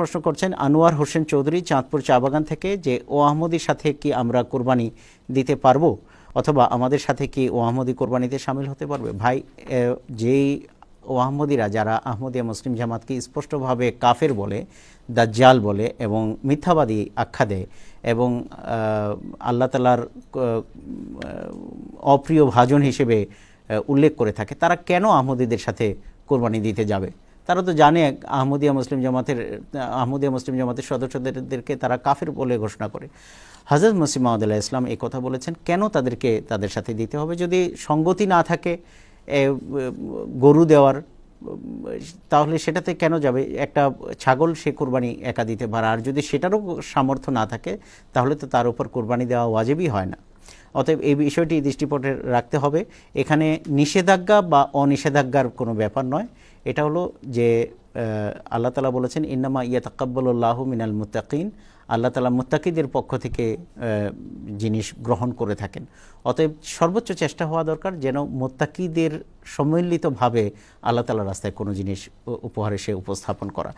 প্রশ্ন করছেন আনোয়ার হোসেন চৌধুরী চাঁদপুর চা বাগান থেকে যে ও আহমদির সাথে কি আমরা কোরবানি দিতে পারবো অথবা আমাদের সাথে কি ও আহমদি কোরবানিতে সামিল হতে পারবে ভাই যেই ও আহমদিরা যারা আহমদিয়া মুসলিম জামাতকে স্পষ্টভাবে কাফের বলে দাজ্জাল বলে এবং মিথ্যাবাদী আখ্যা দেয় এবং আল্লাহ তালার অপ্রিয় ভাজন হিসেবে উল্লেখ করে থাকে তারা কেন আহমদিদের সাথে কোরবানি দিতে যাবে তারা তো জানে আহমদিয়া মুসলিম জামাতের আহমদিয়া মুসলিম জামাতের সদস্যদেরকে তারা কাফের বলে ঘোষণা করে হজরত মসিম মাহমুদুল্লাহ ইসলাম এই কথা বলেছেন কেন তাদেরকে তাদের সাথে দিতে হবে যদি সঙ্গতি না থাকে গরু দেওয়ার তাহলে সেটাতে কেন যাবে একটা ছাগল সে কোরবানি একা দিতে পারে আর যদি সেটারও সামর্থ্য না থাকে তাহলে তো তার উপর কোরবানি দেওয়া ওয়াজেবই হয় না অতএব এই বিষয়টি দৃষ্টিপটে রাখতে হবে এখানে নিষেধাজ্ঞা বা অনিষেধাজ্ঞার কোনো ব্যাপার নয় এটা হলো যে আল্লাহ তালা বলেছেন ইন্নামা ইয়া তাকাব্বুল্লাহ মিনাল মুতাকিন আল্লাহ তালা মুত্তাকিদের পক্ষ থেকে জিনিস গ্রহণ করে থাকেন অতএব সর্বোচ্চ চেষ্টা হওয়া দরকার যেন মোত্তাকিদের সম্মিলিতভাবে আল্লাহ তালার রাস্তায় কোনো জিনিস উপহারে সে উপস্থাপন করা